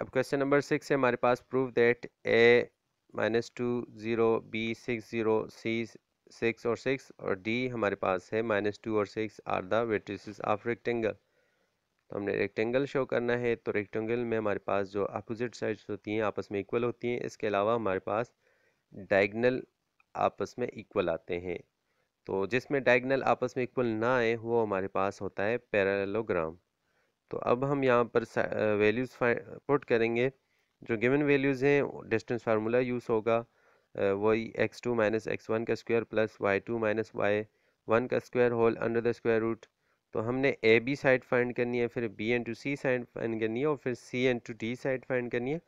अब question number six है हमारे पास proof that A minus two zero B six zero C six और सिक्स और डी हमारे पास है माइनस टू और सिक्स आर द वेट्रिस ऑफ रेक्टेंगल तो हमने रेक्टेंगल शो करना है तो रेक्टेंगल में हमारे पास जो अपोजिट साइड्स होती हैं आपस में इक्वल होती हैं इसके अलावा हमारे पास डाइगनल आपस में इक्वल आते हैं तो जिसमें डाइगनल आपस में इक्वल ना आए वो हमारे पास होता है पैरालोग्राम तो अब हम यहाँ पर वैल्यूज़ पुट करेंगे जो गिवन वैल्यूज़ हैं डिस्टेंस फार्मूला यूज़ होगा वही x two minus x one का square plus y two minus y one का square whole under the square root तो हमने ए बी साइड फाइंड करनी है फिर B N to C side find करनी है और फिर C and to D side find करनी है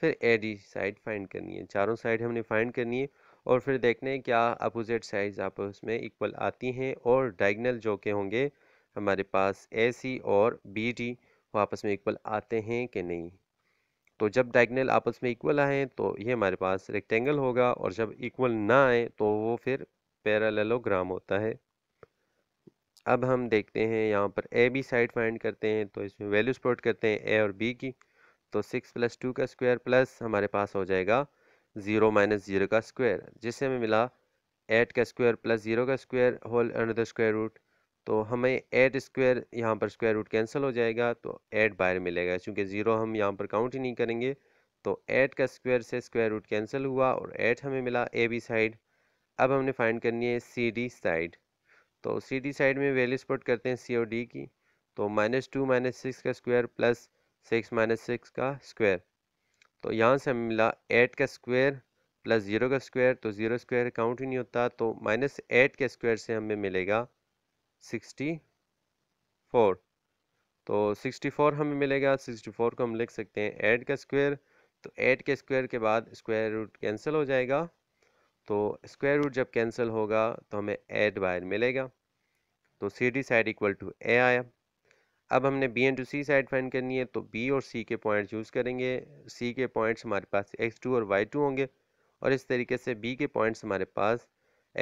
फिर ए डी साइड फाइंड करनी है चारों साइड हमने फाइंड करनी है और फिर देखने क्या अपोजिट साइड आपस में इक्वल आती हैं और डाइगनल जो के होंगे हमारे पास ए सी और बी डी वो आपस में इक्वल आते हैं कि नहीं तो जब डायगनल आपस में इक्वल आए तो ये हमारे पास रेक्टेंगल होगा और जब इक्वल ना आए तो वो फिर पैरालेलोग्राम होता है अब हम देखते हैं यहाँ पर ए बी साइड फाइंड करते हैं तो इसमें वैल्यूज प्लॉट करते हैं ए और बी की तो सिक्स प्लस टू का स्क्वायर प्लस हमारे पास हो जाएगा ज़ीरो माइनस ज़ीरो का स्क्वायर जिससे हमें मिला एट का स्क्वायर प्लस ज़ीरो का square whole under the square root तो हमें एट स्क्वायर यहाँ पर स्क्वायर रूट कैंसिल हो जाएगा तो एट बाहर मिलेगा क्योंकि ज़ीरो हम यहाँ पर काउंट ही नहीं करेंगे तो एट का स्क्वायर से स्क्वायर रूट कैंसिल हुआ और एट हमें मिला ए बी साइड अब हमने फाइंड करनी है सी डी साइड तो सी डी साइड में वैल्यू स्पोर्ट करते हैं सी ओ डी की तो माइनस टू माइनस सिक्स का square plus six minus six का स्क्वायर तो यहाँ से हमें मिला एट का स्क्वायर प्लस ज़ीरो का स्क्वायर तो ज़ीरो स्क्वायर काउंट ही नहीं होता तो माइनस एट के स्क्वायर से हमें मिलेगा 64 फोर तो सिक्सटी फोर हमें मिलेगा सिक्सटी फोर को हम लिख सकते हैं एट का स्क्वायर तो एट के स्क्वायर के बाद स्क्वायर रूट कैंसिल हो जाएगा तो स्क्वायर रूट जब कैंसिल होगा तो हमें एट बाहर मिलेगा तो C D side equal to A आया अब हमने B N to C side find करनी है तो बी और सी के पॉइंट्स यूज़ करेंगे सी के पॉइंट्स हमारे पास एक्स टू और वाई टू होंगे और इस तरीके से बी के पॉइंट्स हमारे पास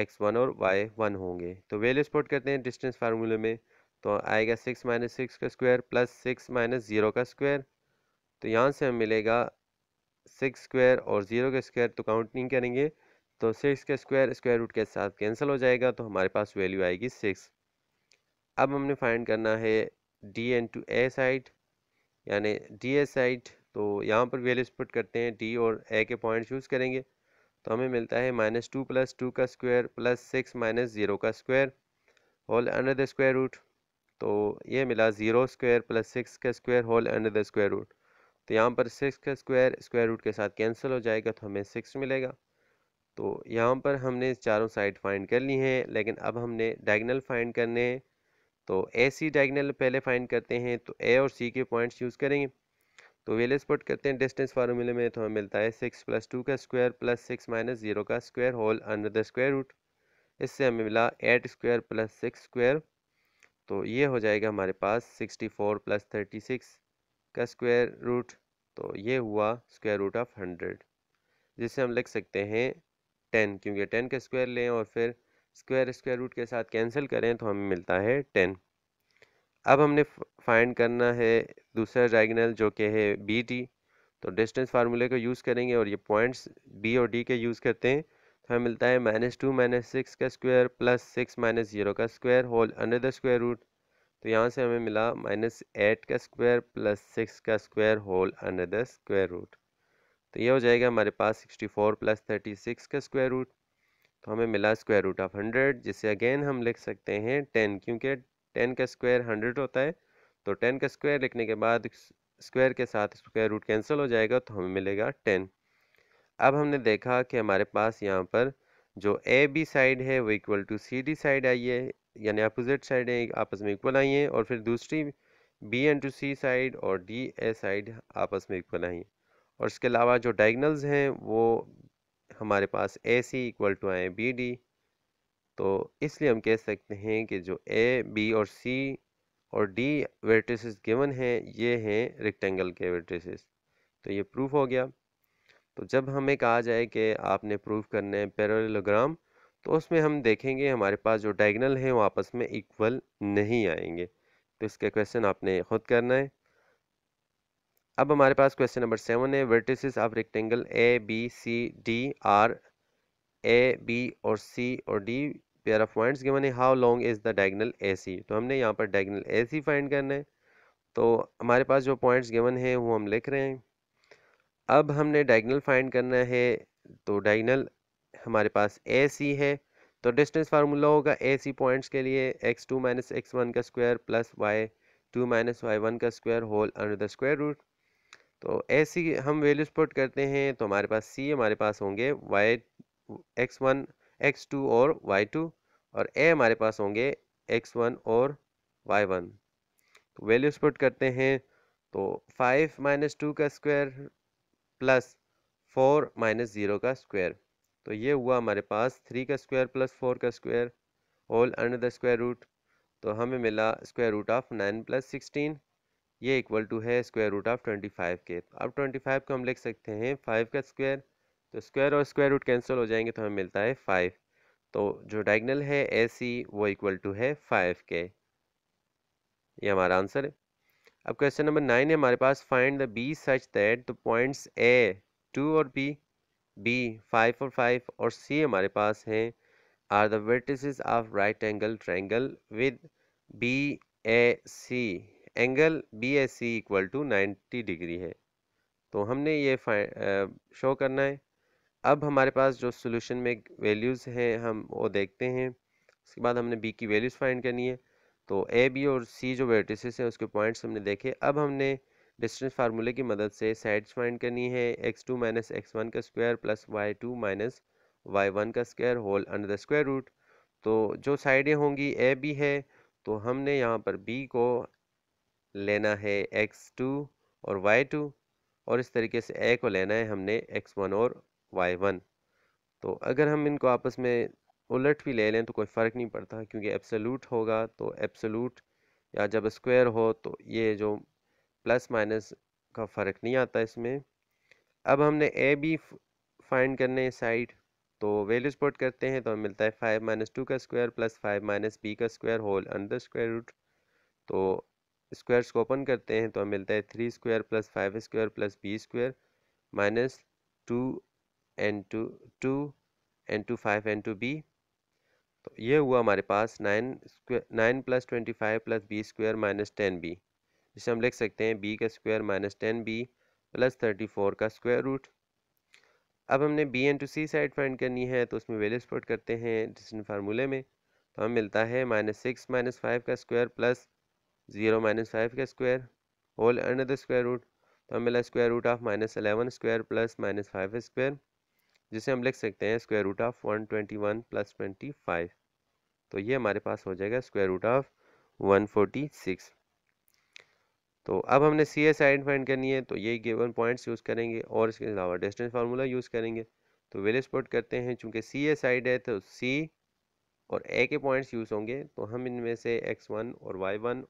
एक्स वन और वाई वन होंगे तो वेल्यू स्पोर्ट करते हैं डिस्टेंस फार्मूले में तो आएगा सिक्स माइनस सिक्स का square plus six minus zero का स्क्वायर तो यहाँ से हमें मिलेगा सिक्स स्क्वायर और ज़ीरो का स्क्वायर तो काउंट नहीं करेंगे तो सिक्स का स्क्वायर स्क्वायर रूट के साथ कैंसिल हो जाएगा तो हमारे पास वैल्यू आएगी सिक्स अब हमने फाइंड करना है D and to A side यानी डी ए साइड तो यहाँ पर वेल्यू स्पोर्ट करते हैं डी और ए के पॉइंट चूज़ करेंगे तो हमें मिलता है माइनस टू प्लस टू का square plus six minus zero का square whole under the square root तो ये मिला ज़ीरो स्क्वायर प्लस सिक्स का square whole under the square root तो यहाँ पर सिक्स का स्क्वायर स्क्वायर रूट के साथ कैंसिल हो जाएगा तो हमें सिक्स मिलेगा तो यहाँ पर हमने चारों साइड फाइंड कर ली हैं लेकिन अब हमने डायगनल फाइंड करने हैं तो ए सी डायगनल पहले फाइंड करते हैं तो ए और सी के पॉइंट्स यूज़ करेंगे तो वेलेस पुट करते हैं डिस्टेंस फार्मूले में तो हमें मिलता है सिक्स प्लस टू का square plus six minus zero का square whole under the square root इससे हमें मिला eight square plus six square तो ये हो जाएगा हमारे पास sixty four plus thirty six का स्क्वायर रूट तो ये हुआ स्क्वायर रूट ऑफ हंड्रेड जिसे हम लिख सकते हैं टेन क्योंकि टेन का स्क्वायर लें और फिर स्क्वायर स्क्वायर रूट के साथ कैंसिल करें तो हमें मिलता है टेन अब हमने फाइंड करना है दूसरा डायगनल जो कि है बी डी तो डिस्टेंस फार्मूले को यूज़ करेंगे और ये पॉइंट्स बी और डी के यूज़ करते हैं तो हमें मिलता है माइनस टू माइनस सिक्स का square plus six minus zero का square whole under the square root तो यहाँ से हमें मिला माइनस एट का स्क्वायर प्लस सिक्स का square whole under the square root तो ये हो जाएगा हमारे पास sixty four plus thirty six का स्क्वायर रूट तो हमें मिला स्क्वायर रूट ऑफ हंड्रेड जिसे अगेन हम लिख सकते हैं टेन क्योंकि टेन का स्क्वायर हंड्रेड होता है तो टेन का स्क्वायर लिखने के बाद स्क्वायर के साथ स्क्वायर रूट कैंसिल हो जाएगा तो हमें मिलेगा टेन अब हमने देखा कि हमारे पास यहाँ पर जो ए बी साइड है वो equal to C D side आई है यानी अपोजिट साइड है आपस में इक्वल आई हैं और फिर दूसरी B N to C side और डी ए साइड आपस में इक्वल आई हैं और इसके अलावा जो डाइगनल्स हैं वो हमारे पास ए सी इक्वल टू आए बी डी तो इसलिए हम कह सकते हैं कि जो ए बी और सी और डी वर्टिसेस गिवन हैं ये हैं रेक्टेंगल के वर्टिसेस तो ये प्रूफ हो गया तो जब हमें कहा जाए कि आपने प्रूफ करने हैं पैरोलोग्राम तो उसमें हम देखेंगे हमारे पास जो डायगनल हैं वो आपस में इक्वल नहीं आएंगे तो इसके क्वेश्चन आपने खुद करना है अब हमारे पास क्वेश्चन नंबर सेवन है vertices of rectangle A B C D are A B और सी और डी पेयर ऑफ पॉइंट्स के है how long is the diagonal A C तो हमने यहाँ पर डायगनल ए सी फाइंड करना है तो हमारे पास जो पॉइंट्स गिवन है वो हम लिख रहे हैं अब हमने डायगनल फाइंड करना है तो डायगनल हमारे पास ए सी है तो डिस्टेंस फार्मूला होगा ए सी पॉइंट्स के लिए x two minus x one का square plus y two minus y one का square whole under the square root तो ए सी हम वैल्यूज पुट करते हैं तो हमारे पास सी हमारे पास होंगे y x one x two और वाई टू और ए हमारे पास होंगे एक्स वन और वाई वन तो वैल्यूज पुट करते हैं तो फाइव माइनस टू का square plus four minus zero का स्क्वायर तो ये हुआ हमारे पास थ्री का स्क्वायर प्लस फोर का square whole under the square root तो हमें मिला square root of nine plus sixteen ये इक्वल टू है square root of twenty five के अब ट्वेंटी फाइव को हम लिख सकते हैं फाइव का स्क्वायर तो स्क्वायर और स्क्वायर रूट कैंसिल हो जाएंगे तो हमें मिलता है फाइव तो जो डायगनल है ए सी वो इक्वल टू है फाइव के ये हमारा आंसर है अब क्वेश्चन नंबर नाइन है हमारे पास find the B such that the points A two और बी बी फाइव और फाइव और सी हमारे पास हैं are the vertices of right angle triangle with B A C angle B A C equal to ninety degree है तो हमने ये शो करना है अब हमारे पास जो सोल्यूशन में वैल्यूज़ हैं हम वो देखते हैं उसके बाद हमने बी की वैल्यूज़ फाइंड करनी है तो ए बी और सी जो वेटिसेस हैं उसके पॉइंट्स हमने देखे अब हमने डिस्टेंस फार्मूले की मदद से साइड्स फाइंड करनी है x two minus x one का square plus y two minus y one का square whole under the square root तो जो साइडें होंगी ए बी है तो हमने यहाँ पर बी को लेना है एक्स टू और वाई टू और इस तरीके से ए को लेना है हमने एक्स वन और वाई वन तो अगर हम इनको आपस में उलट भी ले लें तो कोई फ़र्क नहीं पड़ता क्योंकि एब्सोलूट होगा तो एब्सोलूट या जब स्क्वायर हो तो ये जो प्लस माइनस का फ़र्क नहीं आता इसमें अब हमने ए बी फाइंड करने साइड तो वैल्यूज पुट करते हैं तो हमें मिलता है फाइव माइनस टू का square plus five minus B का square whole under square root तो स्क्वायर्स को ओपन करते हैं तो हमें मिलता है three square plus five square plus B square minus two into two into five into B तो ये हुआ हमारे पास nine square nine plus twenty five plus B square minus ten B जिसे हम लिख सकते हैं बी का square minus ten B plus thirty four का स्क्वायर रूट अब हमने B N to C side find करनी है तो उसमें वैल्यूज पुट करते हैं डिस्टेंट फार्मूले में तो हमें मिलता है माइनस सिक्स माइनस फाइव का square plus zero minus five का square whole under the square root तो हमें मिला square root of minus eleven square plus minus five square जिसे हम लिख सकते हैं square root of one twenty one plus twenty five तो ये हमारे पास हो जाएगा square root of one forty six तो अब हमने सी एस आइडेंट फाइंड करनी है तो ये गिवन पॉइंट्स यूज़ करेंगे और इसके अलावा डिस्टेंस फार्मूला यूज़ करेंगे तो वेरियस स्पोर्ट करते हैं चूँकि सी एस साइड है तो सी और ए के पॉइंट्स यूज़ होंगे तो हम इनमें से एक्स वन और वाई वन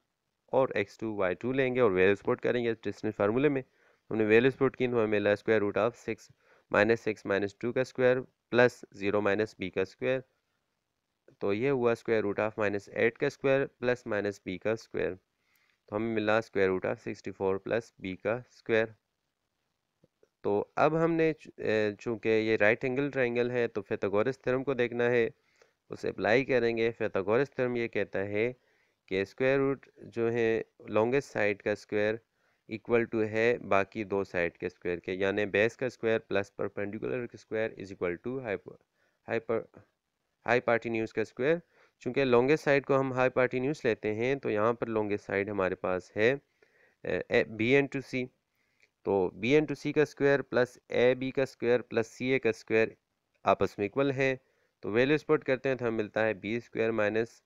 और एक्स टू वाई टू लेंगे और वेल स्पोर्ट करेंगे डिस्टेंस फार्मूले में हमने वेल स्पोर्ट की तो हमें मिला square root of six minus six minus two का square plus zero minus B का स्क्वायर तो ये हुआ square root of minus eight का स्क्वायर प्लस माइनस बी का स्क्वायर तो हमें मिला square root of sixty four plus B का स्क्वायर तो अब हमने चूँकि ये राइट एंगल ट्राइंगल है तो फेथागोरस थ्योरम को देखना है उसे अप्लाई करेंगे फेथागोरस थ्योरम ये कहता है कि स्क्वायर रूट जो है लॉन्गेस्ट साइड का स्क्वायर इक्वल टू है बाकी दो साइड के स्क्वायर के यानी बेस का स्क्वायर प्लस परपेंडिकुलर का square is equal to hypotenuse का स्क्वायर चूँकि लॉन्गेस्ट साइड को हम हाई पार्टी न्यूज़ लेते हैं तो यहाँ पर लॉन्गेस्ट साइड हमारे पास है बी एन टू सी तो बी एन टू सी का स्क्वायर प्लस ए बी का स्क्वायर प्लस सी ए का स्क्वायर आपस में इक्वल है तो वैल्यू स्पोर्ट करते हैं तो हमें मिलता है बी स्क्वायर माइनस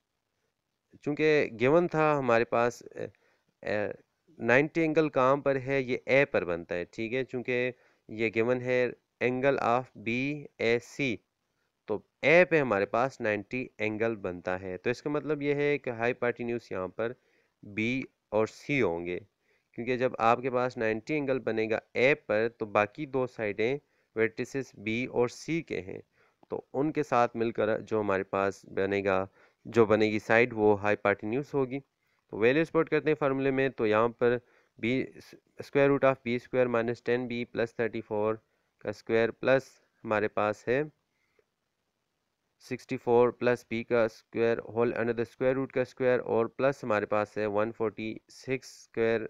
चूँकि गिवन था हमारे पास नाइन्टी एंगल कहाँ पर है ये ए पर बनता है ठीक है चूँकि ये गिवन है angle of B A C तो ए पे हमारे पास 90 एंगल बनता है तो इसका मतलब ये है कि हाई पार्टी न्यूज यहाँ पर बी और सी होंगे क्योंकि जब आपके पास 90 एंगल बनेगा ए पर तो बाकी दो साइडें वर्टिसेस बी और सी के हैं तो उनके साथ मिलकर जो हमारे पास बनेगा जो बनेगी साइड वो हाई न्यूज होगी तो वैल्यू स्पोर्ट करते हैं फार्मूले में तो यहाँ पर B square root of B square minus ten B plus thirty four का स्क्वायर प्लस हमारे पास है सिक्सटी फोर प्लस बी का square whole under the square root का स्क्वायर और प्लस हमारे पास है one forty six square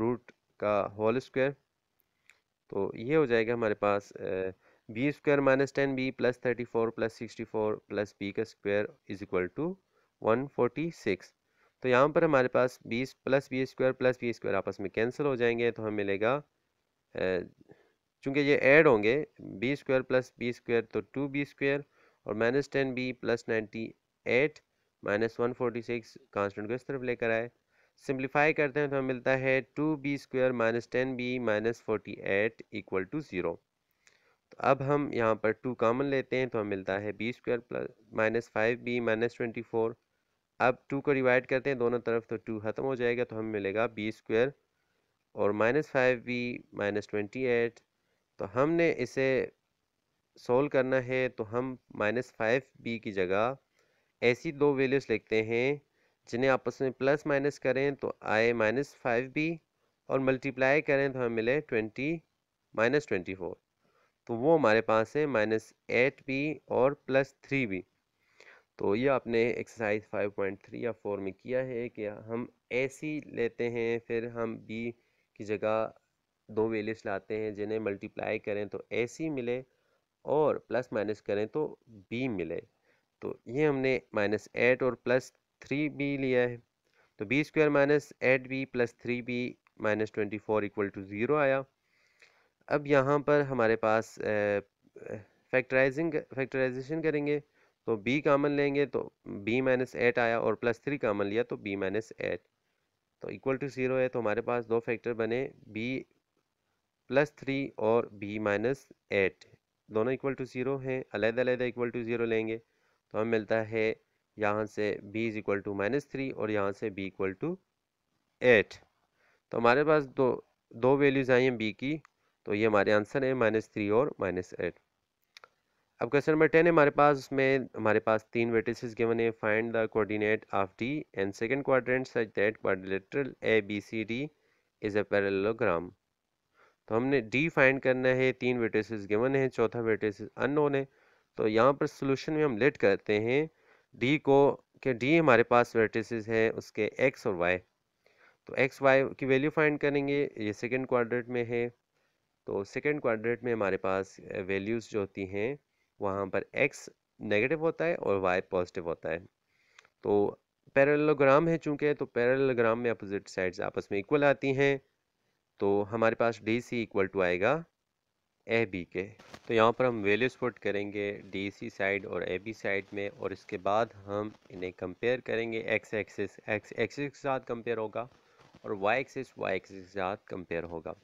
root का होल स्क्वायर तो ये हो जाएगा हमारे पास B square minus ten B plus thirty four plus sixty four plus B का square is equal to one forty six तो यहाँ पर हमारे पास बीस plus B square plus B square आपस में कैंसिल हो जाएंगे तो हमें मिलेगा चूँकि ये ऐड होंगे B square plus B square तो टू बी स्क्वायर और minus ten B plus ninety eight minus one forty six constant को इस तरफ लेकर आए सिंप्लीफाई करते हैं तो हमें मिलता है two B square minus ten B minus forty eight equal to zero तो अब हम यहाँ पर टू कामन लेते हैं तो हमें मिलता है B square plus minus five B minus twenty four अब टू को डिवाइड करते हैं दोनों तरफ तो टू ख़त्म हो जाएगा तो हमें मिलेगा बी स्क्वेयर और minus five B minus twenty eight तो हमने इसे सोल्व करना है तो हम माइनस फाइव बी की जगह ऐसी दो वैल्यूज़ लिखते हैं जिन्हें आपस में प्लस माइनस करें तो आए माइनस फाइव बी और मल्टीप्लाई करें तो हमें मिले ट्वेंटी माइनस ट्वेंटी फोर तो वो हमारे पास है माइनस एट बी और प्लस थ्री बी तो ये आपने एक्सरसाइज 5.3 या 4 में किया है कि हम ए सी लेते हैं फिर हम बी की जगह दो वेलिस लाते हैं जिन्हें मल्टीप्लाई करें तो ए सी मिले और प्लस माइनस करें तो बी मिले तो ये हमने माइनस एट और प्लस थ्री बी लिया है तो B square minus eight B plus three B minus twenty four equal to zero आया अब यहाँ पर हमारे पास फैक्टराइजिंग फैक्टराइजेशन करेंगे तो b कामन लेंगे तो b माइनस एट आया और प्लस थ्री कामन लिया तो b माइनस एट तो इक्वल टू ज़ीरो है तो हमारे पास दो फैक्टर बने b प्लस थ्री और b माइनस एट दोनों इक्वल टू ज़ीरो हैं अलग अलग इक्वल टू ज़ीरो लेंगे तो हमें मिलता है यहाँ से b is equal to minus three और यहाँ से b इक्वल टू एट तो हमारे पास दो दो वैल्यूज़ आई हैं b की तो ये हमारे आंसर है माइनस थ्री और माइनस एट अब क्वेश्चन नंबर टेन है हमारे पास में हमारे पास तीन वेटिसेस गिवन है find the coordinate of D and second quadrant such that quadrilateral A B C D is a parallelogram तो हमने डी फाइंड करना है तीन वेटेसेस गिवन है चौथा वेटेसेस अननोन है तो यहाँ पर सोल्यूशन में हम लेट करते हैं डी को कि डी हमारे पास वेटेसेस है उसके एक्स और वाई तो एक्स वाई की वैल्यू फाइंड करेंगे ये सेकेंड क्वाड्रेट में है तो सेकेंड क्वाड्रेट में हमारे पास वैल्यूज़ जो होती हैं वहाँ पर एक्स नेगेटिव होता है और वाई पॉजिटिव होता है तो पैरेललोग्राम है चूँकि तो पैरेललोग्राम में अपोजिट साइड्स आपस में इक्वल आती हैं तो हमारे पास डी सी इक्वल टू आएगा ए बी के तो यहाँ पर हम वैल्यूज पुट करेंगे डी सी साइड और ए बी साइड में और इसके बाद हम इन्हें कंपेयर करेंगे एक्स एक्सिस एक्स एक्सिस के साथ कंपेयर होगा और वाई एक्सिस वाई एक्सिस के साथ कंपेयर होगा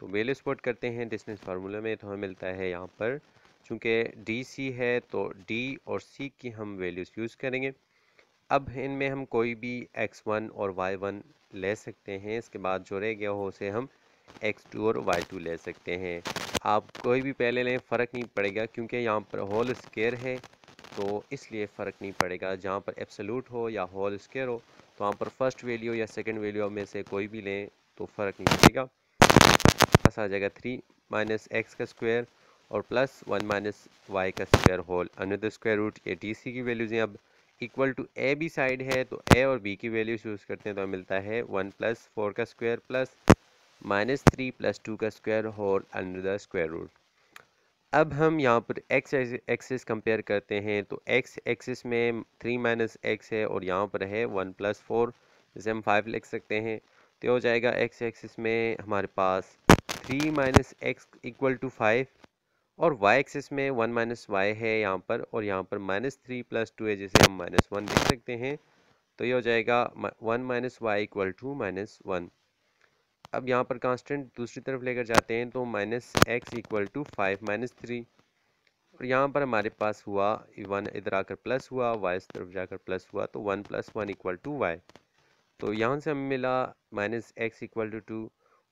तो वैल्यूज पुट करते हैं डिस्टेंस फार्मूला में तो हमें मिलता है यहाँ पर चूँकि डी सी है तो डी और सी की हम वैल्यूज़ यूज़ करेंगे अब इनमें हम कोई भी एक्स वन और वाई वन ले सकते हैं इसके बाद जो रह गया हो उसे हम एक्स टू और वाई टू ले सकते हैं आप कोई भी पहले लें फ़र्क नहीं पड़ेगा क्योंकि यहाँ पर होल स्केयर है तो इसलिए फ़र्क नहीं पड़ेगा जहाँ पर एब्सोलूट हो या होल स्केयर हो तो वहाँ पर फर्स्ट वैल्यू या सेकंड वैल्यू में से कोई भी लें तो फ़र्क नहीं पड़ेगा बस आ जाएगा थ्री माइनस एक्स का स्क्वायर और प्लस वन माइनस वाई का square whole under square root A T C की वैल्यूज़ अब equal to A B side है तो ए और बी की वैल्यूज यूज़ करते हैं तो हमें मिलता है वन प्लस फोर का square plus minus three plus two का square whole under the square root अब हम यहाँ पर एक्स एक्सेस कंपेयर करते हैं तो एक्स एक्सेस में थ्री माइनस एक्स है और यहाँ पर है वन प्लस फोर जैसे हम फाइव लिख सकते हैं तो हो जाएगा एक्स एक्सेस में हमारे पास three minus X equal to five और y एक्सिस में वन माइनस वाई है यहाँ पर और यहाँ पर माइनस थ्री प्लस टू है जिसे हम माइनस वन लिख सकते हैं तो ये हो जाएगा one minus Y equal to minus one अब यहाँ पर कांस्टेंट दूसरी तरफ लेकर जाते हैं तो minus X equal to five minus three और यहाँ पर हमारे पास हुआ वन इधर आकर प्लस हुआ वाई इस तरफ जाकर प्लस हुआ तो one plus one equal to Y तो यहाँ से हमें मिला minus X equal to two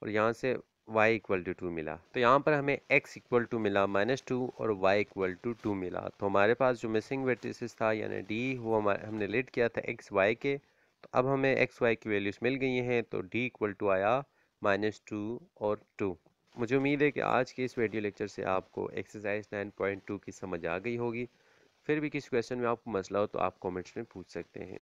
और यहाँ से y इक्वल टू टू मिला तो यहाँ पर हमें x इक्वल टू मिला माइनस टू और y इक्वल टू टू मिला तो हमारे पास जो मिसिंग वेटिस था यानी d वो हमारे हमने लेट किया था एक्स वाई के तो अब हमें एक्स वाई की वैल्यूज़ मिल गई हैं तो d इक्वल टू आया माइनस टू और टू मुझे उम्मीद है कि आज के इस वीडियो लेक्चर से आपको एक्सरसाइज नाइन पॉइंट टू की समझ आ गई होगी फिर भी किसी क्वेश्चन में आपको मसला हो तो आप कॉमेंट्स में पूछ सकते हैं